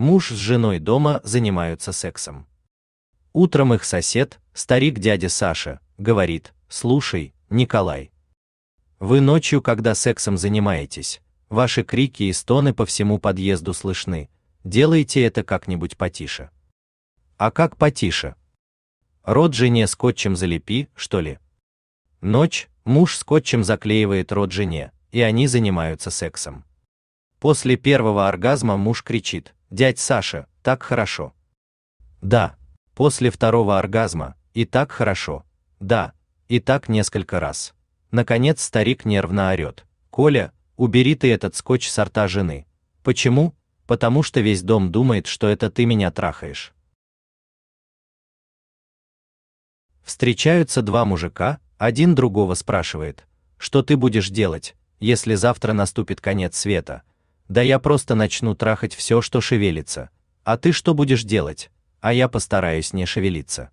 Муж с женой дома занимаются сексом. Утром их сосед, старик дядя Саша, говорит, слушай, Николай. Вы ночью, когда сексом занимаетесь, ваши крики и стоны по всему подъезду слышны, делайте это как-нибудь потише. А как потише? Рот жене скотчем залепи, что ли? Ночь, муж скотчем заклеивает рот жене, и они занимаются сексом. После первого оргазма муж кричит, дядь Саша, так хорошо. Да. После второго оргазма, и так хорошо. Да. И так несколько раз. Наконец старик нервно орет. Коля, убери ты этот скотч сорта жены. Почему? Потому что весь дом думает, что это ты меня трахаешь. Встречаются два мужика, один другого спрашивает, что ты будешь делать, если завтра наступит конец света, да я просто начну трахать все, что шевелится. А ты что будешь делать? А я постараюсь не шевелиться.